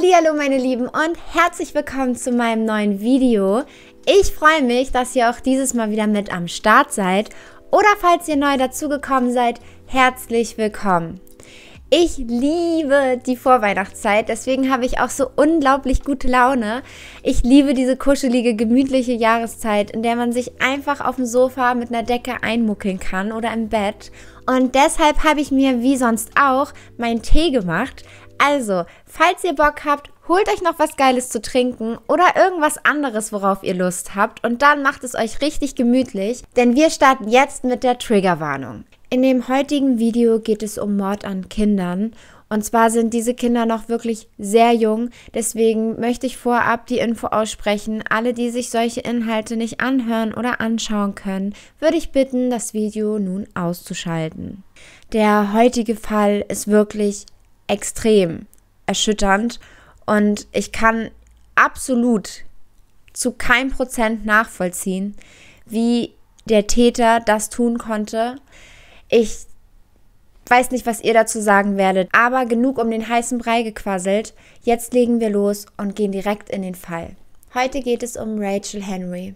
Hallo meine Lieben und herzlich willkommen zu meinem neuen Video. Ich freue mich, dass ihr auch dieses Mal wieder mit am Start seid oder falls ihr neu dazugekommen seid, herzlich willkommen. Ich liebe die Vorweihnachtszeit, deswegen habe ich auch so unglaublich gute Laune. Ich liebe diese kuschelige, gemütliche Jahreszeit, in der man sich einfach auf dem Sofa mit einer Decke einmuckeln kann oder im Bett. Und deshalb habe ich mir, wie sonst auch, meinen Tee gemacht. Also, falls ihr Bock habt, holt euch noch was Geiles zu trinken oder irgendwas anderes, worauf ihr Lust habt und dann macht es euch richtig gemütlich, denn wir starten jetzt mit der Triggerwarnung. In dem heutigen Video geht es um Mord an Kindern und zwar sind diese Kinder noch wirklich sehr jung. Deswegen möchte ich vorab die Info aussprechen. Alle, die sich solche Inhalte nicht anhören oder anschauen können, würde ich bitten, das Video nun auszuschalten. Der heutige Fall ist wirklich extrem erschütternd und ich kann absolut zu keinem Prozent nachvollziehen, wie der Täter das tun konnte. Ich weiß nicht, was ihr dazu sagen werdet, aber genug um den heißen Brei gequasselt. Jetzt legen wir los und gehen direkt in den Fall. Heute geht es um Rachel Henry.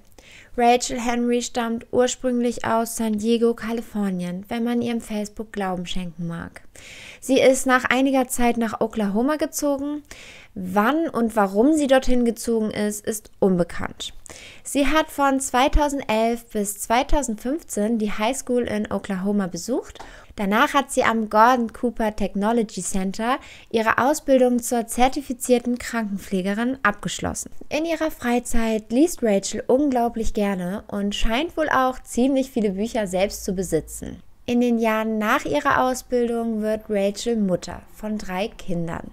Rachel Henry stammt ursprünglich aus San Diego, Kalifornien, wenn man ihrem Facebook Glauben schenken mag. Sie ist nach einiger Zeit nach Oklahoma gezogen. Wann und warum sie dorthin gezogen ist, ist unbekannt. Sie hat von 2011 bis 2015 die High School in Oklahoma besucht Danach hat sie am Gordon Cooper Technology Center ihre Ausbildung zur zertifizierten Krankenpflegerin abgeschlossen. In ihrer Freizeit liest Rachel unglaublich gerne und scheint wohl auch ziemlich viele Bücher selbst zu besitzen. In den Jahren nach ihrer Ausbildung wird Rachel Mutter von drei Kindern.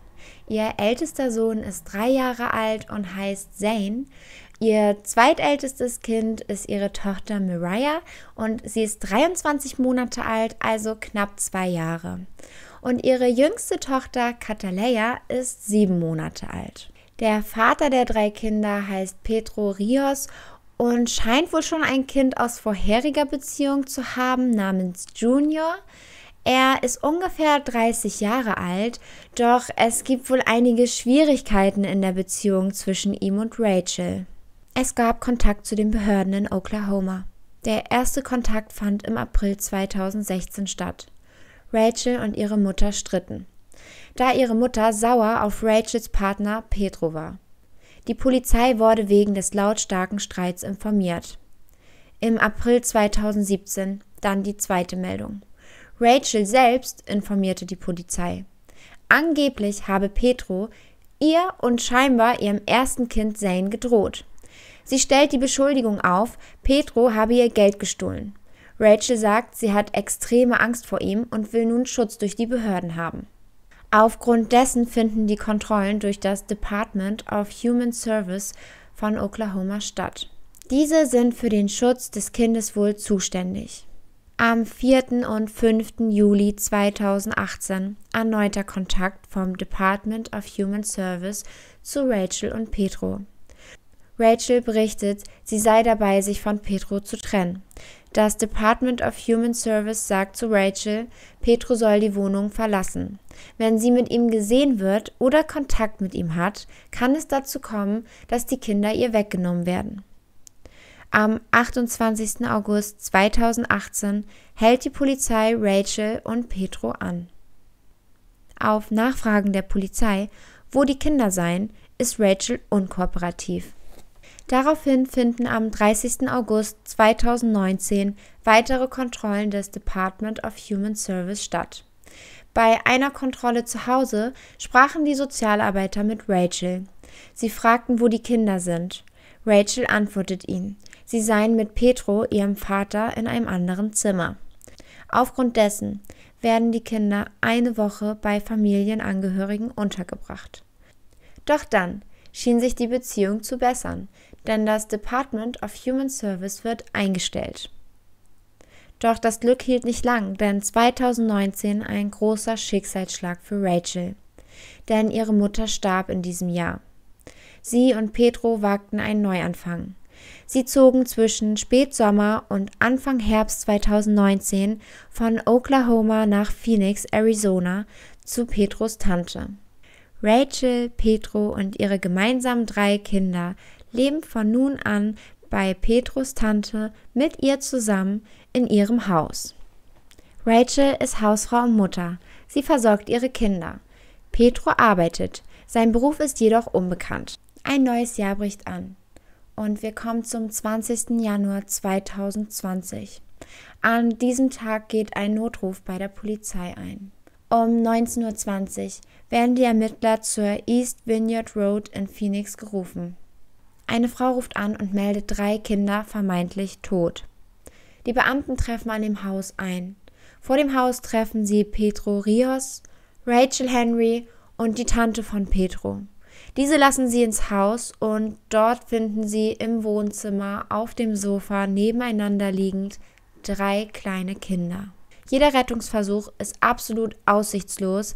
Ihr ältester Sohn ist drei Jahre alt und heißt Zane. Ihr zweitältestes Kind ist ihre Tochter Mariah und sie ist 23 Monate alt, also knapp zwei Jahre. Und ihre jüngste Tochter Cataleya ist sieben Monate alt. Der Vater der drei Kinder heißt Pedro Rios und scheint wohl schon ein Kind aus vorheriger Beziehung zu haben namens Junior. Er ist ungefähr 30 Jahre alt, doch es gibt wohl einige Schwierigkeiten in der Beziehung zwischen ihm und Rachel. Es gab Kontakt zu den Behörden in Oklahoma. Der erste Kontakt fand im April 2016 statt. Rachel und ihre Mutter stritten, da ihre Mutter sauer auf Rachels Partner Pedro war. Die Polizei wurde wegen des lautstarken Streits informiert. Im April 2017 dann die zweite Meldung. Rachel selbst informierte die Polizei. Angeblich habe Pedro ihr und scheinbar ihrem ersten Kind Zane gedroht. Sie stellt die Beschuldigung auf, Petro habe ihr Geld gestohlen. Rachel sagt, sie hat extreme Angst vor ihm und will nun Schutz durch die Behörden haben. Aufgrund dessen finden die Kontrollen durch das Department of Human Service von Oklahoma statt. Diese sind für den Schutz des Kindeswohl zuständig. Am 4. und 5. Juli 2018 erneuter Kontakt vom Department of Human Service zu Rachel und Petro. Rachel berichtet, sie sei dabei, sich von Petro zu trennen. Das Department of Human Service sagt zu Rachel, Petro soll die Wohnung verlassen. Wenn sie mit ihm gesehen wird oder Kontakt mit ihm hat, kann es dazu kommen, dass die Kinder ihr weggenommen werden. Am 28. August 2018 hält die Polizei Rachel und Petro an. Auf Nachfragen der Polizei, wo die Kinder seien, ist Rachel unkooperativ. Daraufhin finden am 30. August 2019 weitere Kontrollen des Department of Human Service statt. Bei einer Kontrolle zu Hause sprachen die Sozialarbeiter mit Rachel. Sie fragten, wo die Kinder sind. Rachel antwortet ihnen, sie seien mit Petro, ihrem Vater, in einem anderen Zimmer. Aufgrund dessen werden die Kinder eine Woche bei Familienangehörigen untergebracht. Doch dann schien sich die Beziehung zu bessern, denn das Department of Human Service wird eingestellt. Doch das Glück hielt nicht lang, denn 2019 ein großer Schicksalsschlag für Rachel, denn ihre Mutter starb in diesem Jahr. Sie und Pedro wagten einen Neuanfang. Sie zogen zwischen Spätsommer und Anfang Herbst 2019 von Oklahoma nach Phoenix, Arizona zu Petros Tante. Rachel, Petro und ihre gemeinsamen drei Kinder leben von nun an bei Petros Tante mit ihr zusammen in ihrem Haus. Rachel ist Hausfrau und Mutter. Sie versorgt ihre Kinder. Petro arbeitet. Sein Beruf ist jedoch unbekannt. Ein neues Jahr bricht an. Und wir kommen zum 20. Januar 2020. An diesem Tag geht ein Notruf bei der Polizei ein. Um 19.20 Uhr werden die Ermittler zur East Vineyard Road in Phoenix gerufen. Eine Frau ruft an und meldet drei Kinder vermeintlich tot. Die Beamten treffen an dem Haus ein. Vor dem Haus treffen sie Pedro Rios, Rachel Henry und die Tante von Pedro. Diese lassen sie ins Haus und dort finden sie im Wohnzimmer auf dem Sofa nebeneinander liegend drei kleine Kinder. Jeder Rettungsversuch ist absolut aussichtslos.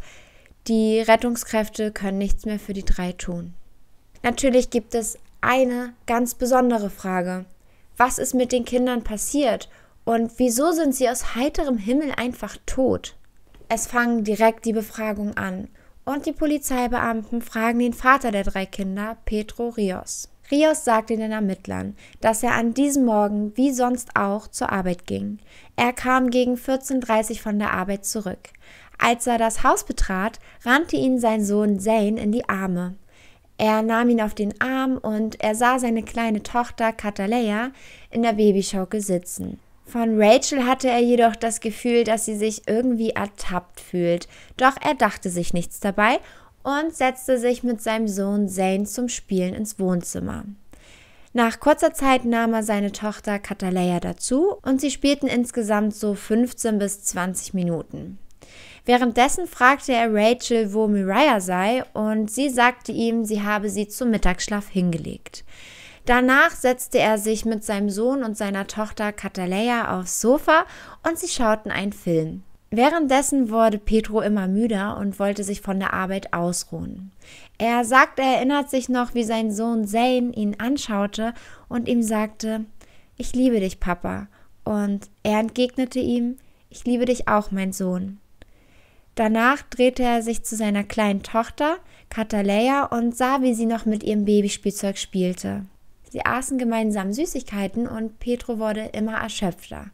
Die Rettungskräfte können nichts mehr für die drei tun. Natürlich gibt es eine ganz besondere Frage. Was ist mit den Kindern passiert und wieso sind sie aus heiterem Himmel einfach tot? Es fangen direkt die Befragungen an und die Polizeibeamten fragen den Vater der drei Kinder, Pedro Rios. Rios sagte den Ermittlern, dass er an diesem Morgen wie sonst auch zur Arbeit ging. Er kam gegen 14.30 Uhr von der Arbeit zurück. Als er das Haus betrat, rannte ihn sein Sohn Zane in die Arme. Er nahm ihn auf den Arm und er sah seine kleine Tochter Cataleya in der Babyschaukel sitzen. Von Rachel hatte er jedoch das Gefühl, dass sie sich irgendwie ertappt fühlt, doch er dachte sich nichts dabei und setzte sich mit seinem Sohn Zane zum Spielen ins Wohnzimmer. Nach kurzer Zeit nahm er seine Tochter Kataleya dazu und sie spielten insgesamt so 15 bis 20 Minuten. Währenddessen fragte er Rachel, wo Mariah sei, und sie sagte ihm, sie habe sie zum Mittagsschlaf hingelegt. Danach setzte er sich mit seinem Sohn und seiner Tochter Kataleya aufs Sofa und sie schauten einen Film. Währenddessen wurde Petro immer müder und wollte sich von der Arbeit ausruhen. Er sagt, er erinnert sich noch, wie sein Sohn Zane ihn anschaute und ihm sagte, ich liebe dich, Papa. Und er entgegnete ihm, ich liebe dich auch, mein Sohn. Danach drehte er sich zu seiner kleinen Tochter, Kataleya, und sah, wie sie noch mit ihrem Babyspielzeug spielte. Sie aßen gemeinsam Süßigkeiten und Petro wurde immer erschöpfter.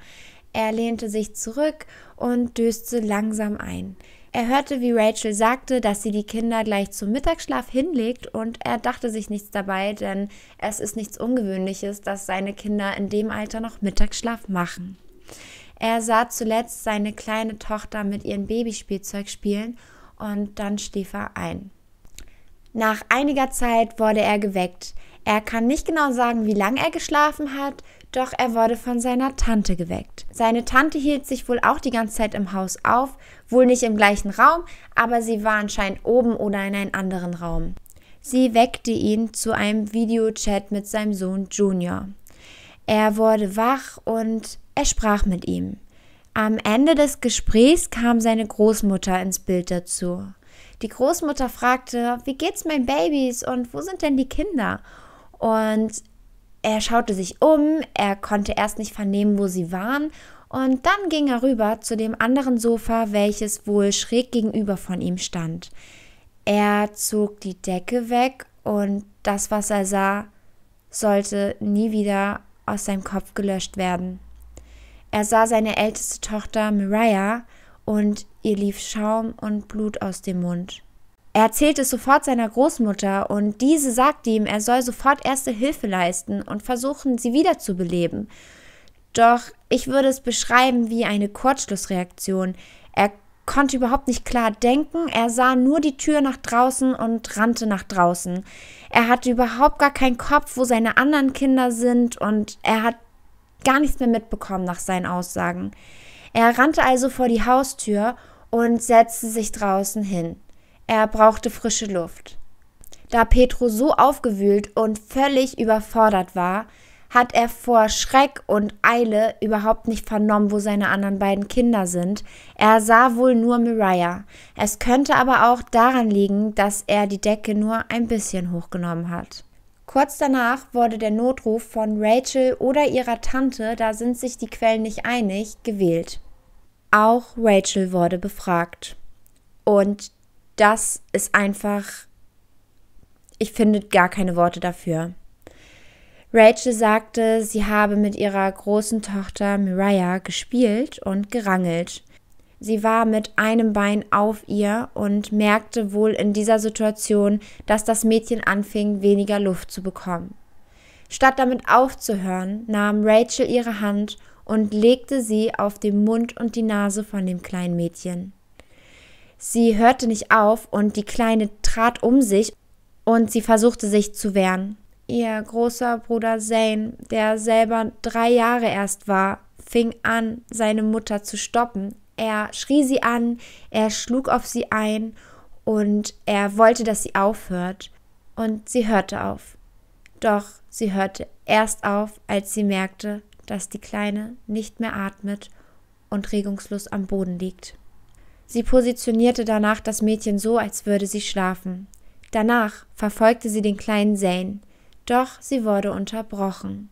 Er lehnte sich zurück und döste langsam ein. Er hörte, wie Rachel sagte, dass sie die Kinder gleich zum Mittagsschlaf hinlegt und er dachte sich nichts dabei, denn es ist nichts Ungewöhnliches, dass seine Kinder in dem Alter noch Mittagsschlaf machen. Er sah zuletzt seine kleine Tochter mit ihrem Babyspielzeug spielen und dann schlief er ein. Nach einiger Zeit wurde er geweckt. Er kann nicht genau sagen, wie lange er geschlafen hat, doch er wurde von seiner Tante geweckt. Seine Tante hielt sich wohl auch die ganze Zeit im Haus auf, wohl nicht im gleichen Raum, aber sie war anscheinend oben oder in einem anderen Raum. Sie weckte ihn zu einem Videochat mit seinem Sohn Junior. Er wurde wach und er sprach mit ihm. Am Ende des Gesprächs kam seine Großmutter ins Bild dazu. Die Großmutter fragte, wie geht's meinen Babys und wo sind denn die Kinder? Und er schaute sich um, er konnte erst nicht vernehmen, wo sie waren, und dann ging er rüber zu dem anderen Sofa, welches wohl schräg gegenüber von ihm stand. Er zog die Decke weg und das, was er sah, sollte nie wieder aus seinem Kopf gelöscht werden. Er sah seine älteste Tochter Mariah und ihr lief Schaum und Blut aus dem Mund. Er erzählt es sofort seiner Großmutter und diese sagt ihm, er soll sofort erste Hilfe leisten und versuchen, sie wiederzubeleben. Doch ich würde es beschreiben wie eine Kurzschlussreaktion. Er konnte überhaupt nicht klar denken, er sah nur die Tür nach draußen und rannte nach draußen. Er hatte überhaupt gar keinen Kopf, wo seine anderen Kinder sind und er hat gar nichts mehr mitbekommen nach seinen Aussagen. Er rannte also vor die Haustür und setzte sich draußen hin. Er brauchte frische Luft. Da Petro so aufgewühlt und völlig überfordert war, hat er vor Schreck und Eile überhaupt nicht vernommen, wo seine anderen beiden Kinder sind. Er sah wohl nur Mariah. Es könnte aber auch daran liegen, dass er die Decke nur ein bisschen hochgenommen hat. Kurz danach wurde der Notruf von Rachel oder ihrer Tante, da sind sich die Quellen nicht einig, gewählt. Auch Rachel wurde befragt. Und das ist einfach, ich finde gar keine Worte dafür. Rachel sagte, sie habe mit ihrer großen Tochter Mariah gespielt und gerangelt. Sie war mit einem Bein auf ihr und merkte wohl in dieser Situation, dass das Mädchen anfing, weniger Luft zu bekommen. Statt damit aufzuhören, nahm Rachel ihre Hand und legte sie auf den Mund und die Nase von dem kleinen Mädchen. Sie hörte nicht auf und die Kleine trat um sich und sie versuchte sich zu wehren. Ihr großer Bruder Zane, der selber drei Jahre erst war, fing an, seine Mutter zu stoppen. Er schrie sie an, er schlug auf sie ein und er wollte, dass sie aufhört. Und sie hörte auf. Doch sie hörte erst auf, als sie merkte, dass die Kleine nicht mehr atmet und regungslos am Boden liegt. Sie positionierte danach das Mädchen so, als würde sie schlafen. Danach verfolgte sie den kleinen Zane, doch sie wurde unterbrochen.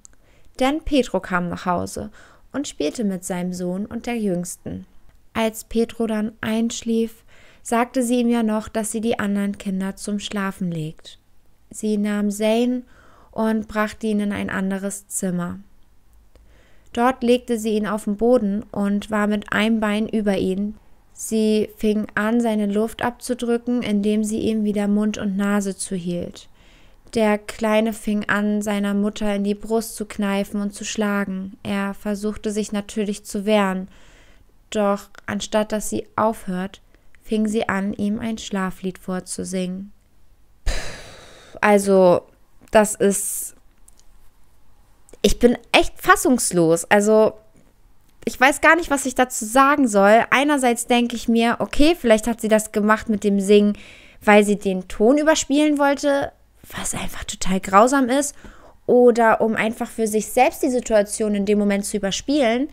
Denn Petro kam nach Hause und spielte mit seinem Sohn und der Jüngsten. Als Petro dann einschlief, sagte sie ihm ja noch, dass sie die anderen Kinder zum Schlafen legt. Sie nahm Zane und brachte ihn in ein anderes Zimmer. Dort legte sie ihn auf den Boden und war mit einem Bein über ihn, Sie fing an, seine Luft abzudrücken, indem sie ihm wieder Mund und Nase zuhielt. Der Kleine fing an, seiner Mutter in die Brust zu kneifen und zu schlagen. Er versuchte sich natürlich zu wehren, doch anstatt dass sie aufhört, fing sie an, ihm ein Schlaflied vorzusingen. also, das ist. Ich bin echt fassungslos. Also, ich weiß gar nicht, was ich dazu sagen soll. Einerseits denke ich mir, okay, vielleicht hat sie das gemacht mit dem Singen, weil sie den Ton überspielen wollte, was einfach total grausam ist, oder um einfach für sich selbst die Situation in dem Moment zu überspielen.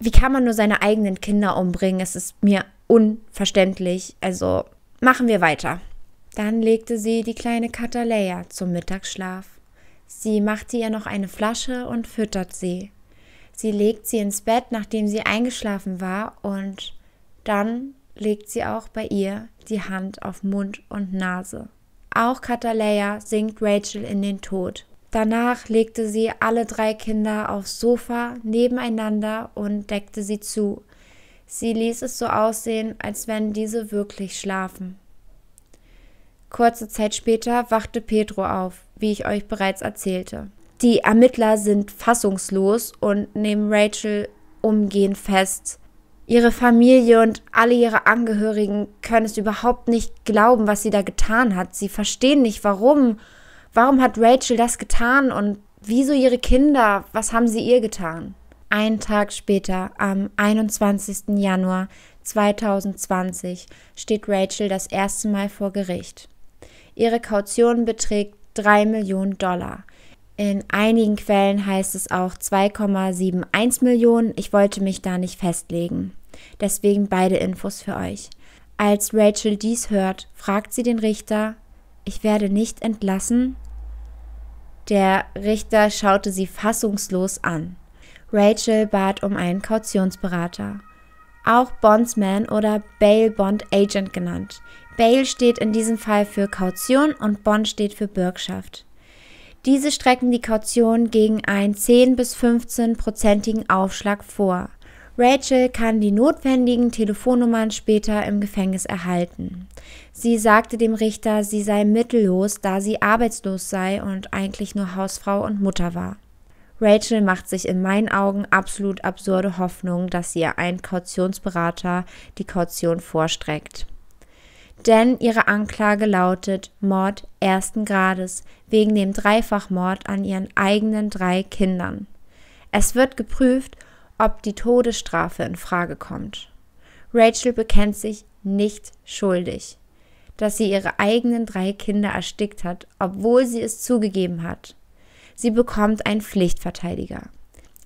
Wie kann man nur seine eigenen Kinder umbringen? Es ist mir unverständlich. Also machen wir weiter. Dann legte sie die kleine Kataleya zum Mittagsschlaf. Sie machte ihr noch eine Flasche und füttert sie. Sie legt sie ins Bett, nachdem sie eingeschlafen war, und dann legt sie auch bei ihr die Hand auf Mund und Nase. Auch Kataleya singt Rachel in den Tod. Danach legte sie alle drei Kinder aufs Sofa nebeneinander und deckte sie zu. Sie ließ es so aussehen, als wenn diese wirklich schlafen. Kurze Zeit später wachte Pedro auf, wie ich euch bereits erzählte. Die Ermittler sind fassungslos und nehmen Rachel umgehend fest. Ihre Familie und alle ihre Angehörigen können es überhaupt nicht glauben, was sie da getan hat. Sie verstehen nicht, warum. Warum hat Rachel das getan und wieso ihre Kinder? Was haben sie ihr getan? Einen Tag später, am 21. Januar 2020, steht Rachel das erste Mal vor Gericht. Ihre Kaution beträgt 3 Millionen Dollar. In einigen Quellen heißt es auch 2,71 Millionen. Ich wollte mich da nicht festlegen. Deswegen beide Infos für euch. Als Rachel dies hört, fragt sie den Richter, ich werde nicht entlassen? Der Richter schaute sie fassungslos an. Rachel bat um einen Kautionsberater, auch Bondsman oder Bail Bond Agent genannt. Bail steht in diesem Fall für Kaution und Bond steht für Bürgschaft. Diese strecken die Kaution gegen einen 10 bis 15-prozentigen Aufschlag vor. Rachel kann die notwendigen Telefonnummern später im Gefängnis erhalten. Sie sagte dem Richter, sie sei mittellos, da sie arbeitslos sei und eigentlich nur Hausfrau und Mutter war. Rachel macht sich in meinen Augen absolut absurde Hoffnung, dass ihr ein Kautionsberater die Kaution vorstreckt denn ihre Anklage lautet Mord ersten Grades wegen dem Dreifachmord an ihren eigenen drei Kindern. Es wird geprüft, ob die Todesstrafe in Frage kommt. Rachel bekennt sich nicht schuldig, dass sie ihre eigenen drei Kinder erstickt hat, obwohl sie es zugegeben hat. Sie bekommt einen Pflichtverteidiger.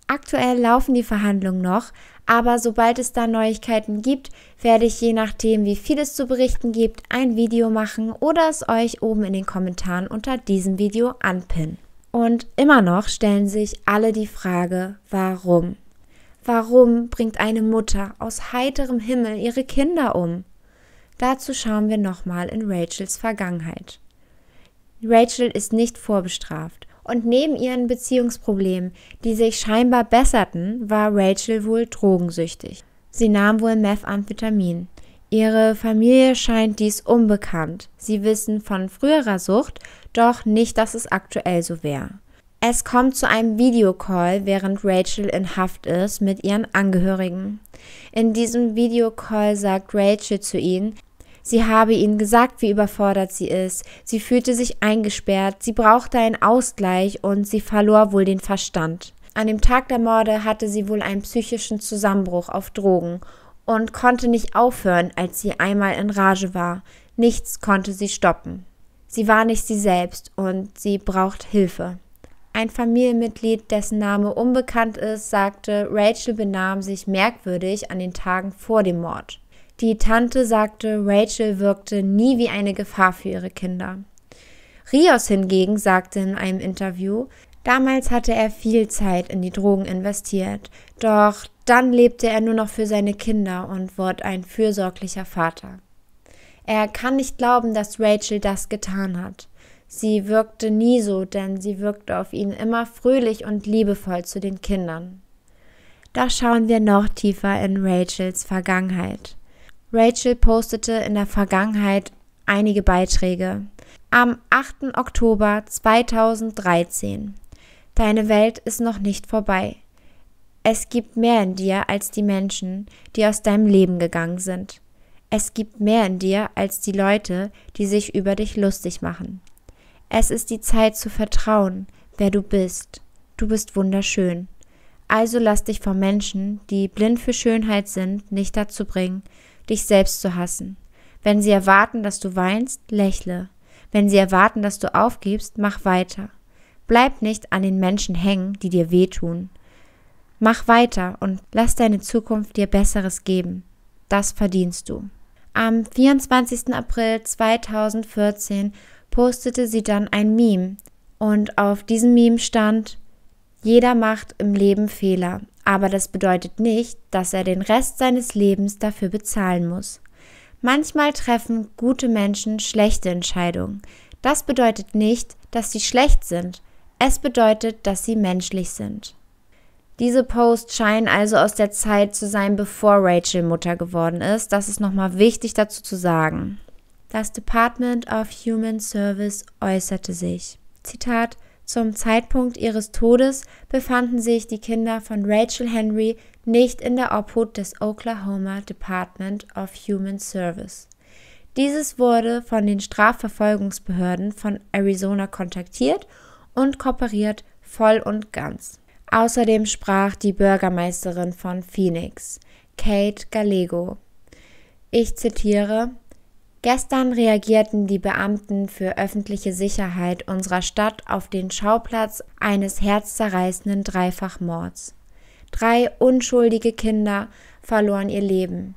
Aktuell laufen die Verhandlungen noch, aber sobald es da Neuigkeiten gibt, werde ich je nachdem, wie viel es zu berichten gibt, ein Video machen oder es euch oben in den Kommentaren unter diesem Video anpinnen. Und immer noch stellen sich alle die Frage, warum? Warum bringt eine Mutter aus heiterem Himmel ihre Kinder um? Dazu schauen wir nochmal in Rachels Vergangenheit. Rachel ist nicht vorbestraft und neben ihren Beziehungsproblemen, die sich scheinbar besserten, war Rachel wohl drogensüchtig. Sie nahm wohl Methamphetamin. Ihre Familie scheint dies unbekannt. Sie wissen von früherer Sucht, doch nicht, dass es aktuell so wäre. Es kommt zu einem Videocall, während Rachel in Haft ist mit ihren Angehörigen. In diesem Videocall sagt Rachel zu ihnen, Sie habe ihnen gesagt, wie überfordert sie ist. Sie fühlte sich eingesperrt, sie brauchte einen Ausgleich und sie verlor wohl den Verstand. An dem Tag der Morde hatte sie wohl einen psychischen Zusammenbruch auf Drogen und konnte nicht aufhören, als sie einmal in Rage war. Nichts konnte sie stoppen. Sie war nicht sie selbst und sie braucht Hilfe. Ein Familienmitglied, dessen Name unbekannt ist, sagte, Rachel benahm sich merkwürdig an den Tagen vor dem Mord. Die Tante sagte, Rachel wirkte nie wie eine Gefahr für ihre Kinder. Rios hingegen sagte in einem Interview, damals hatte er viel Zeit in die Drogen investiert, doch dann lebte er nur noch für seine Kinder und wurde ein fürsorglicher Vater. Er kann nicht glauben, dass Rachel das getan hat. Sie wirkte nie so, denn sie wirkte auf ihn immer fröhlich und liebevoll zu den Kindern. Da schauen wir noch tiefer in Rachels Vergangenheit. Rachel postete in der Vergangenheit einige Beiträge. Am 8. Oktober 2013. Deine Welt ist noch nicht vorbei. Es gibt mehr in dir als die Menschen, die aus deinem Leben gegangen sind. Es gibt mehr in dir als die Leute, die sich über dich lustig machen. Es ist die Zeit zu vertrauen, wer du bist. Du bist wunderschön. Also lass dich von Menschen, die blind für Schönheit sind, nicht dazu bringen, dich selbst zu hassen. Wenn sie erwarten, dass du weinst, lächle. Wenn sie erwarten, dass du aufgibst, mach weiter. Bleib nicht an den Menschen hängen, die dir wehtun. Mach weiter und lass deine Zukunft dir Besseres geben. Das verdienst du. Am 24. April 2014 postete sie dann ein Meme und auf diesem Meme stand, jeder macht im Leben Fehler, aber das bedeutet nicht, dass er den Rest seines Lebens dafür bezahlen muss. Manchmal treffen gute Menschen schlechte Entscheidungen. Das bedeutet nicht, dass sie schlecht sind. Es bedeutet, dass sie menschlich sind. Diese Posts scheinen also aus der Zeit zu sein, bevor Rachel Mutter geworden ist. Das ist nochmal wichtig dazu zu sagen. Das Department of Human Service äußerte sich. Zitat zum Zeitpunkt ihres Todes befanden sich die Kinder von Rachel Henry nicht in der Obhut des Oklahoma Department of Human Service. Dieses wurde von den Strafverfolgungsbehörden von Arizona kontaktiert und kooperiert voll und ganz. Außerdem sprach die Bürgermeisterin von Phoenix, Kate Gallego. Ich zitiere Gestern reagierten die Beamten für öffentliche Sicherheit unserer Stadt auf den Schauplatz eines herzzerreißenden Dreifachmords. Drei unschuldige Kinder verloren ihr Leben.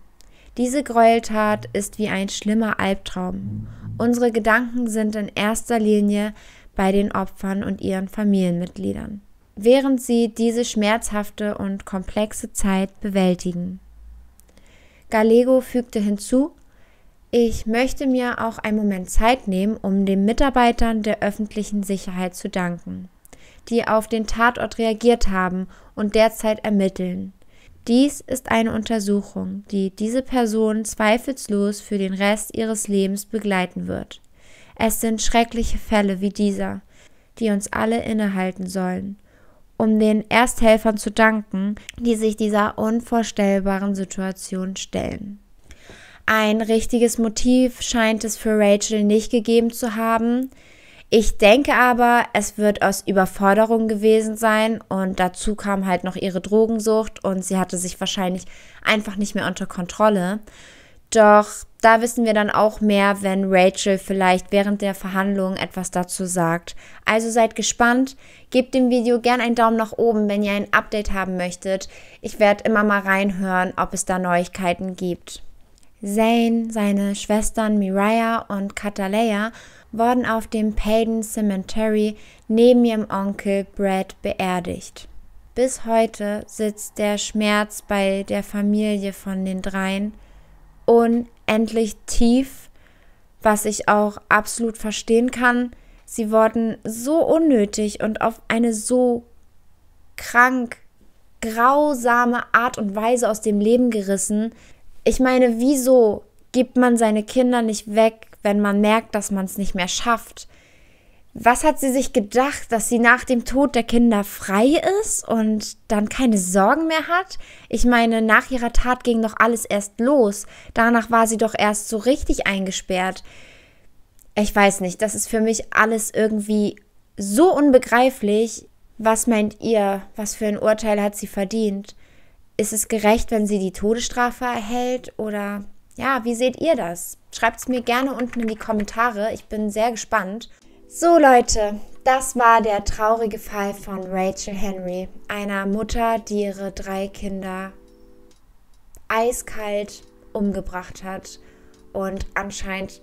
Diese Gräueltat ist wie ein schlimmer Albtraum. Unsere Gedanken sind in erster Linie bei den Opfern und ihren Familienmitgliedern, während sie diese schmerzhafte und komplexe Zeit bewältigen. Galego fügte hinzu, ich möchte mir auch einen Moment Zeit nehmen, um den Mitarbeitern der öffentlichen Sicherheit zu danken, die auf den Tatort reagiert haben und derzeit ermitteln. Dies ist eine Untersuchung, die diese Person zweifelslos für den Rest ihres Lebens begleiten wird. Es sind schreckliche Fälle wie dieser, die uns alle innehalten sollen, um den Ersthelfern zu danken, die sich dieser unvorstellbaren Situation stellen. Ein richtiges Motiv scheint es für Rachel nicht gegeben zu haben. Ich denke aber, es wird aus Überforderung gewesen sein und dazu kam halt noch ihre Drogensucht und sie hatte sich wahrscheinlich einfach nicht mehr unter Kontrolle. Doch da wissen wir dann auch mehr, wenn Rachel vielleicht während der Verhandlungen etwas dazu sagt. Also seid gespannt, gebt dem Video gern einen Daumen nach oben, wenn ihr ein Update haben möchtet. Ich werde immer mal reinhören, ob es da Neuigkeiten gibt. Zane, seine Schwestern Miriah und Cataleya wurden auf dem Payden Cemetery neben ihrem Onkel Brad beerdigt. Bis heute sitzt der Schmerz bei der Familie von den dreien unendlich tief, was ich auch absolut verstehen kann. Sie wurden so unnötig und auf eine so krank, grausame Art und Weise aus dem Leben gerissen, ich meine, wieso gibt man seine Kinder nicht weg, wenn man merkt, dass man es nicht mehr schafft? Was hat sie sich gedacht, dass sie nach dem Tod der Kinder frei ist und dann keine Sorgen mehr hat? Ich meine, nach ihrer Tat ging doch alles erst los. Danach war sie doch erst so richtig eingesperrt. Ich weiß nicht, das ist für mich alles irgendwie so unbegreiflich. Was meint ihr? Was für ein Urteil hat sie verdient? ist es gerecht, wenn sie die Todesstrafe erhält oder ja, wie seht ihr das? Schreibt es mir gerne unten in die Kommentare. Ich bin sehr gespannt. So Leute, das war der traurige Fall von Rachel Henry, einer Mutter, die ihre drei Kinder eiskalt umgebracht hat und anscheinend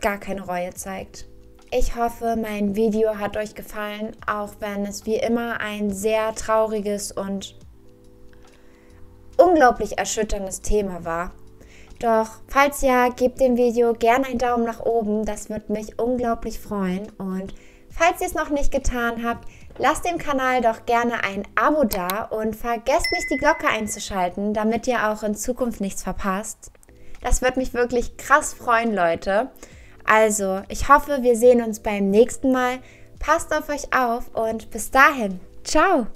gar keine Reue zeigt. Ich hoffe, mein Video hat euch gefallen, auch wenn es wie immer ein sehr trauriges und unglaublich erschütterndes Thema war. Doch falls ja, gebt dem Video gerne einen Daumen nach oben, das würde mich unglaublich freuen. Und falls ihr es noch nicht getan habt, lasst dem Kanal doch gerne ein Abo da und vergesst nicht die Glocke einzuschalten, damit ihr auch in Zukunft nichts verpasst. Das würde mich wirklich krass freuen, Leute. Also, ich hoffe, wir sehen uns beim nächsten Mal. Passt auf euch auf und bis dahin. Ciao!